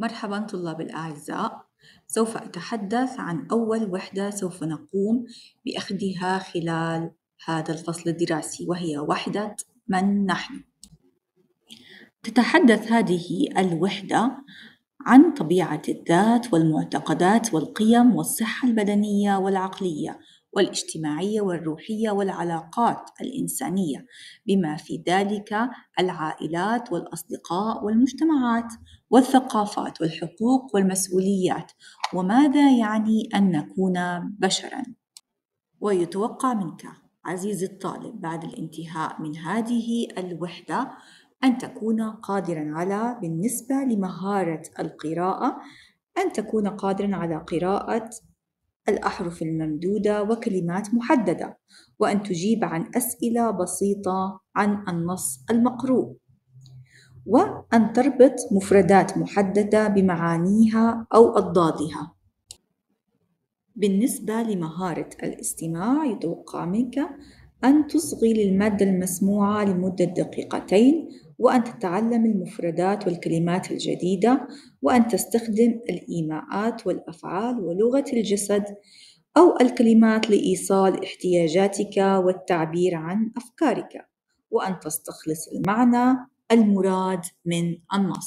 مرحبا طلاب الأعزاء سوف أتحدث عن أول وحدة سوف نقوم بأخذها خلال هذا الفصل الدراسي وهي وحدة من نحن تتحدث هذه الوحدة عن طبيعة الذات والمعتقدات والقيم والصحة البدنية والعقلية والاجتماعية والروحية والعلاقات الإنسانية بما في ذلك العائلات والأصدقاء والمجتمعات والثقافات والحقوق والمسؤوليات وماذا يعني أن نكون بشرا ويتوقع منك عزيزي الطالب بعد الانتهاء من هذه الوحدة أن تكون قادرا على بالنسبة لمهارة القراءة أن تكون قادرا على قراءة الأحرف الممدودة وكلمات محددة وأن تجيب عن أسئلة بسيطة عن النص المقروء وأن تربط مفردات محددة بمعانيها أو أضدادها بالنسبة لمهارة الاستماع يتوقع منك أن تصغي للمادة المسموعة لمدة دقيقتين وأن تتعلم المفردات والكلمات الجديدة وأن تستخدم الإيماءات والأفعال ولغة الجسد أو الكلمات لإيصال احتياجاتك والتعبير عن أفكارك وأن تستخلص المعنى المراد من النص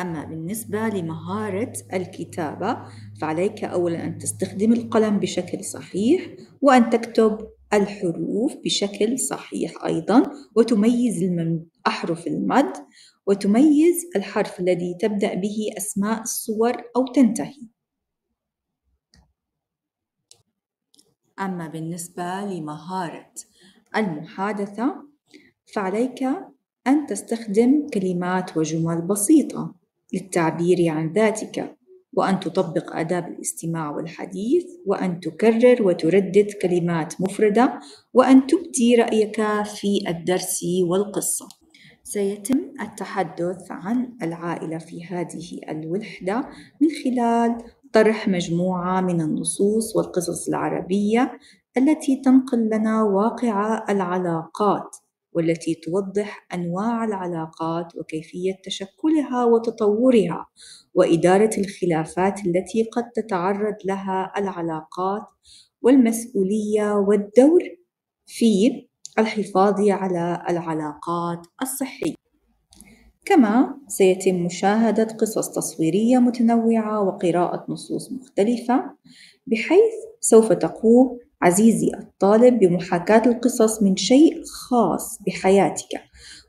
أما بالنسبة لمهارة الكتابة فعليك أولا أن تستخدم القلم بشكل صحيح وأن تكتب الحروف بشكل صحيح أيضا وتميز أحرف المد وتميز الحرف الذي تبدأ به أسماء الصور أو تنتهي أما بالنسبة لمهارة المحادثة فعليك أن تستخدم كلمات وجمل بسيطة للتعبير عن ذاتك وأن تطبق آداب الاستماع والحديث وأن تكرر وتردد كلمات مفردة وأن تبدي رأيك في الدرس والقصة سيتم التحدث عن العائلة في هذه الوحدة من خلال طرح مجموعة من النصوص والقصص العربية التي تنقل لنا واقع العلاقات والتي توضح انواع العلاقات وكيفيه تشكلها وتطورها واداره الخلافات التي قد تتعرض لها العلاقات والمسؤوليه والدور في الحفاظ على العلاقات الصحيه كما سيتم مشاهده قصص تصويريه متنوعه وقراءه نصوص مختلفه بحيث سوف تقوم عزيزي الطالب بمحاكاة القصص من شيء خاص بحياتك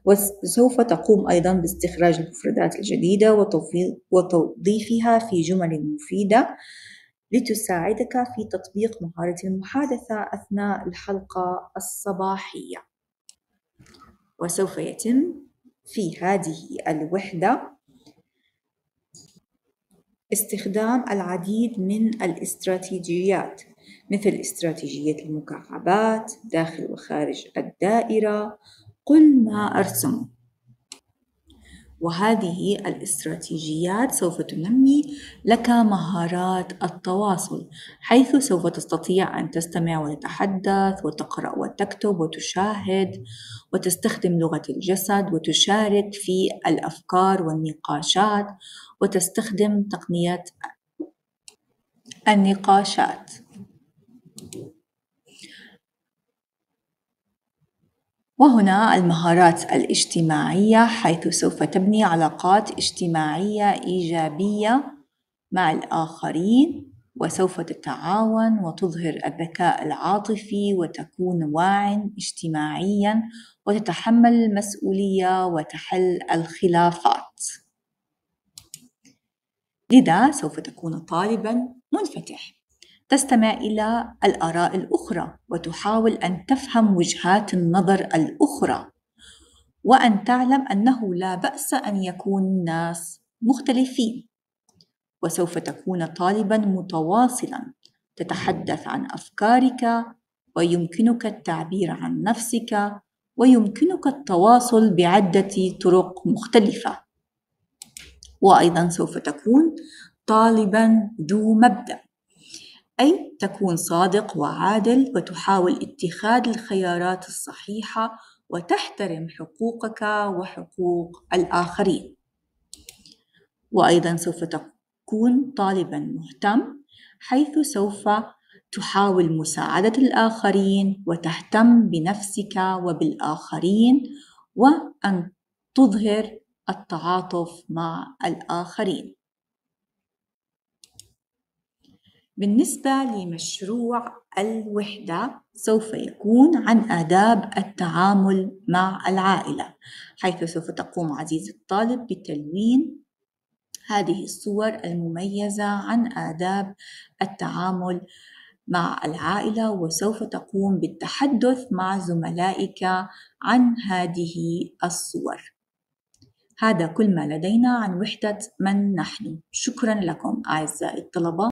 وسوف تقوم أيضا باستخراج المفردات الجديدة وتوظيفها في جمل مفيدة لتساعدك في تطبيق مهارة المحادثة أثناء الحلقة الصباحية وسوف يتم في هذه الوحدة استخدام العديد من الاستراتيجيات مثل استراتيجية المكعبات داخل وخارج الدائرة قل ما أرسمه وهذه الاستراتيجيات سوف تنمي لك مهارات التواصل حيث سوف تستطيع أن تستمع وتتحدث وتقرأ وتكتب وتشاهد وتستخدم لغة الجسد وتشارك في الأفكار والنقاشات وتستخدم تقنية النقاشات وهنا المهارات الاجتماعية حيث سوف تبني علاقات اجتماعية إيجابية مع الآخرين وسوف تتعاون وتظهر الذكاء العاطفي وتكون واعٍ اجتماعيًا وتتحمل المسؤولية وتحل الخلافات. لذا سوف تكون طالبًا منفتح. تستمع إلى الآراء الأخرى وتحاول أن تفهم وجهات النظر الأخرى وأن تعلم أنه لا بأس أن يكون الناس مختلفين وسوف تكون طالبا متواصلا تتحدث عن أفكارك ويمكنك التعبير عن نفسك ويمكنك التواصل بعدة طرق مختلفة وأيضا سوف تكون طالبا ذو مبدأ أي تكون صادق وعادل وتحاول اتخاذ الخيارات الصحيحة وتحترم حقوقك وحقوق الآخرين. وأيضا سوف تكون طالبا مهتم حيث سوف تحاول مساعدة الآخرين وتهتم بنفسك وبالآخرين وأن تظهر التعاطف مع الآخرين. بالنسبة لمشروع الوحدة سوف يكون عن آداب التعامل مع العائلة حيث سوف تقوم عزيزي الطالب بتلوين هذه الصور المميزة عن آداب التعامل مع العائلة وسوف تقوم بالتحدث مع زملائك عن هذه الصور هذا كل ما لدينا عن وحدة من نحن شكرا لكم أعزائي الطلبة